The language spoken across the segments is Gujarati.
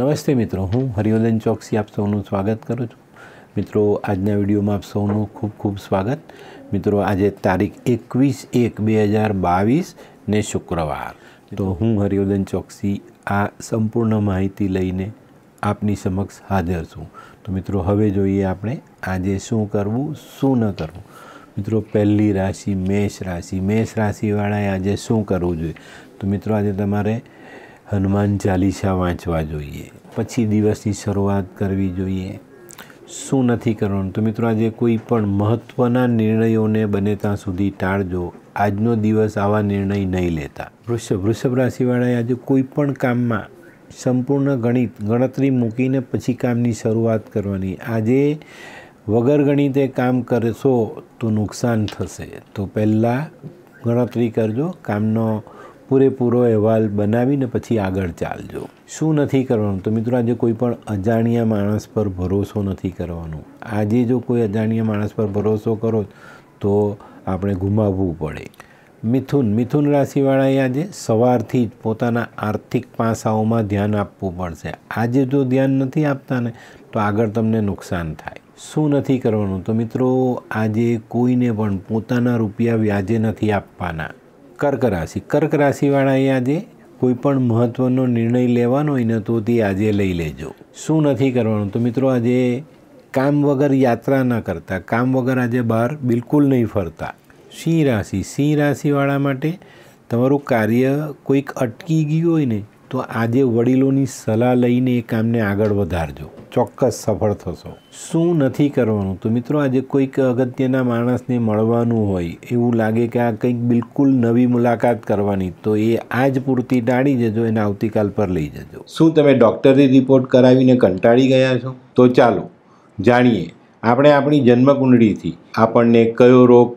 નમસ્તે મિત્રો હું હરિવર્ધન ચોકસી આપ સૌનું સ્વાગત કરું છું મિત્રો આજના વિડીયોમાં આપ સૌનું ખૂબ ખૂબ સ્વાગત મિત્રો આજે તારીખ એકવીસ એક બે હજાર બાવીસ ને શુક્રવાર તો હું હરિવર્ધન ચોકસી આ સંપૂર્ણ માહિતી લઈને આપની સમક્ષ હાજર છું તો મિત્રો હવે જોઈએ આપણે આજે શું કરવું શું ન કરવું મિત્રો પહેલી રાશિ મેષ રાશિ મેષ રાશિવાળાએ આજે શું કરવું જોઈએ તો મિત્રો આજે તમારે હનુમાન ચાલીસા વાંચવા જોઈએ પછી દિવસની શરૂઆત કરવી જોઈએ શું નથી કરવાનું તો મિત્રો આજે કોઈ પણ મહત્ત્વના નિર્ણયોને બને ત્યાં સુધી ટાળજો આજનો દિવસ આવા નિર્ણય નહીં લેતા વૃષભ વૃષભ રાશિવાળાએ આજે કોઈ પણ કામમાં સંપૂર્ણ ગણિત ગણતરી મૂકીને પછી કામની શરૂઆત કરવાની આજે વગર ગણિતે કામ કરશો તો નુકસાન થશે તો પહેલાં ગણતરી કરજો કામનો પૂરેપૂરો અહેવાલ બનાવીને પછી આગળ ચાલજો શું નથી કરવાનું તો મિત્રો આજે કોઈ પણ અજાણ્યા માણસ પર ભરોસો નથી કરવાનો આજે જો કોઈ અજાણ્યા માણસ પર ભરોસો કરો તો આપણે ગુમાવવું પડે મિથુન મિથુન રાશિવાળાએ આજે સવારથી જ પોતાના આર્થિક પાસાઓમાં ધ્યાન આપવું પડશે આજે જો ધ્યાન નથી આપતા ને તો આગળ તમને નુકસાન થાય શું નથી કરવાનું તો મિત્રો આજે કોઈને પણ પોતાના રૂપિયા વ્યાજે નથી આપવાના કર્ક રાશિ કર્ક રાશિવાળાએ એ આજે કોઈપણ મહત્ત્વનો નિર્ણય લેવાનો હોય ને તો તે આજે લઈ લેજો શું નથી કરવાનું તો મિત્રો આજે કામ વગર યાત્રા ન કરતા કામ વગર આજે બહાર બિલકુલ નહીં ફરતા સિંહ રાશિ સિંહ રાશિવાળા માટે તમારું કાર્ય કોઈક અટકી ગયું હોય ને તો આજે વડીલોની સલાહ લઈને એ કામને આગળ વધારજો ચોક્કસ સફળ થશો શું નથી કરવાનું તો મિત્રો આજે કોઈક અગત્યના માણસને મળવાનું હોય એવું લાગે કે આ કંઈક બિલકુલ નવી મુલાકાત કરવાની તો એ આજ પૂરતી ટાળી જજો એને આવતીકાલ પર લઈ જજો શું તમે ડૉક્ટરી રિપોર્ટ કરાવીને કંટાળી ગયા છો તો ચાલો જાણીએ આપણે આપણી જન્મકુંડળીથી આપણને કયો રોગ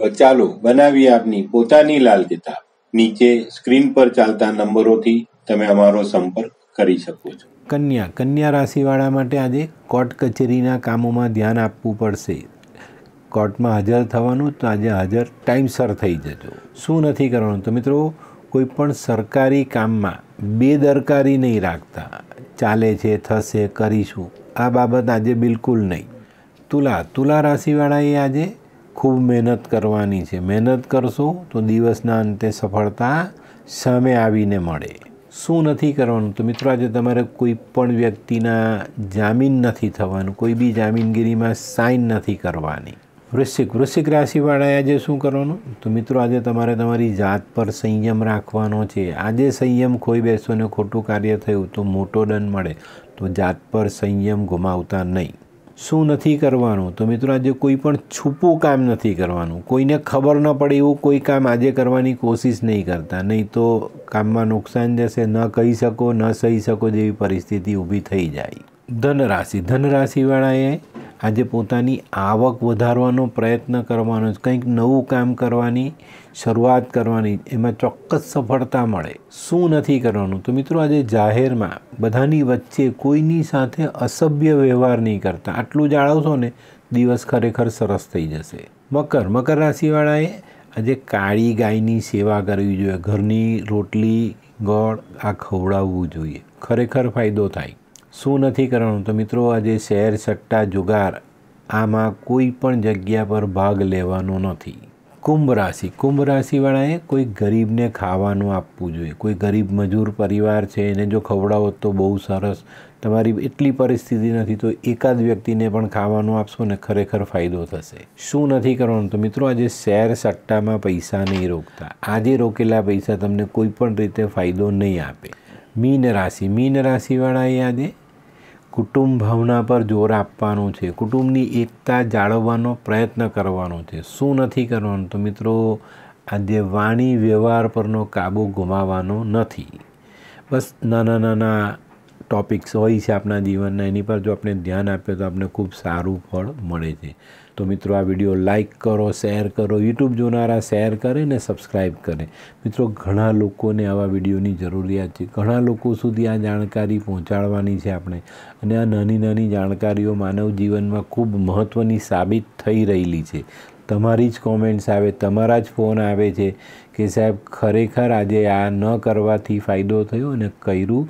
તો ચાલો બનાવી આપની પોતાની લાલ કિતાબ નીચે સ્ક્રીન પર ચાલતા નંબરોથી તમે અમારો સંપર્ક કરી શકો છો કન્યા કન્યા રાશિવાળા માટે આજે કોર્ટ કચેરીના કામોમાં ધ્યાન આપવું પડશે કોર્ટમાં હાજર થવાનું તો આજે હાજર ટાઈમસર થઈ જજો શું નથી કરવાનું તો મિત્રો કોઈ પણ સરકારી કામમાં બેદરકારી નહીં રાખતા ચાલે છે થશે કરીશું આ બાબત આજે બિલકુલ નહીં તુલા તુલા રાશિવાળાએ આજે ખૂબ મહેનત કરવાની છે મહેનત કરશો તો દિવસના અંતે સફળતા સામે આવીને મળે શું નથી કરવાનું તો મિત્રો આજે તમારે કોઈ પણ વ્યક્તિના જામીન નથી થવાનું કોઈ બી જામીનગીરીમાં સાઇન નથી કરવાની વૃશ્ચિક વૃશ્ચિક રાશિવાળાએ આજે શું કરવાનું તો મિત્રો આજે તમારે તમારી જાત પર સંયમ રાખવાનો છે આજે સંયમ ખોઈ બેસો ને ખોટું કાર્ય થયું તો મોટો દંડ મળે તો જાત પર સંયમ ગુમાવતા નહીં શું નથી કરવાનું તો મિત્રો આજે કોઈ પણ છૂપું કામ નથી કરવાનું કોઈને ખબર ન પડે એવું કોઈ કામ આજે કરવાની કોશિશ નહીં કરતા નહીં તો કામમાં નુકસાન જશે ન કહી શકો ન સહી શકો જેવી પરિસ્થિતિ ઊભી થઈ જાય ધનરાશિ ધનરાશિવાળાએ આજે પોતાની આવક વધારવાનો પ્રયત્ન કરવાનો કંઈક નવું કામ કરવાની શરૂઆત કરવાની એમાં ચોક્કસ સફળતા મળે શું નથી કરવાનું તો મિત્રો આજે જાહેરમાં બધાની વચ્ચે કોઈની સાથે અસભ્ય વ્યવહાર નહીં કરતા આટલું જાળવશો ને દિવસ ખરેખર સરસ થઈ જશે મકર મકર રાશિવાળાએ આજે કાળી ગાયની સેવા કરવી જોઈએ ઘરની રોટલી ગોળ આ ખવડાવવું જોઈએ ખરેખર ફાયદો થાય શું નથી કરવાનું તો મિત્રો આજે જે શેર સટ્ટા જુગાર આમાં કોઈ પણ જગ્યા પર ભાગ લેવાનો નથી કુંભ રાશિ કુંભ રાશિવાળાએ કોઈ ગરીબને ખાવાનું આપવું જોઈએ કોઈ ગરીબ મજૂર પરિવાર છે એને જો ખવડાવો તો બહુ સરસ તમારી એટલી પરિસ્થિતિ નથી તો એકાદ વ્યક્તિને પણ ખાવાનું આપશો ને ખરેખર ફાયદો થશે શું નથી કરવાનું તો મિત્રો આજે શેર સટ્ટામાં પૈસા નહીં રોકતા આજે રોકેલા પૈસા તમને કોઈ પણ રીતે ફાયદો નહીં આપે મીન રાશિ મીન રાશિવાળાએ આજે કુટુંબ ભાવના પર જોર આપવાનું છે કુટુંબની એકતા જાળવવાનો પ્રયત્ન કરવાનો છે શું નથી કરવાનું તો મિત્રો આજે વાણી વ્યવહાર પરનો કાબુ ગુમાવવાનો નથી બસ નાના નાના ટોપિક્સ હોય છે આપણા જીવનના એની પર જો આપણે ધ્યાન આપીએ તો આપણે ખૂબ સારું ફળ મળે છે તો મિત્રો આ વિડીયો લાઇક કરો શેર કરો યુટ્યુબ જોનારા શેર કરે ને સબસ્ક્રાઈબ કરે મિત્રો ઘણા લોકોને આવા વિડીયોની જરૂરિયાત છે ઘણા લોકો સુધી આ જાણકારી પહોંચાડવાની છે આપણે અને આ નાની નાની જાણકારીઓ માનવ જીવનમાં ખૂબ મહત્ત્વની સાબિત થઈ રહેલી છે તમારી જ કોમેન્ટ્સ આવે તમારા જ ફોન આવે છે કે સાહેબ ખરેખર આજે આ ન કરવાથી ફાયદો થયો અને કર્યું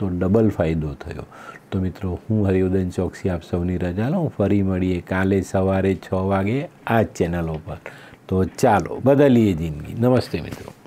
તો ડબલ ફાયદો થયો તો મિત્રો હું હરિવર્ધન ચોકસી આપ સૌની રજા લઉં ફરી મળીએ કાલે સવારે છ વાગે આ ચેનલો પર તો ચાલો બદલીએ જિંદગી નમસ્તે મિત્રો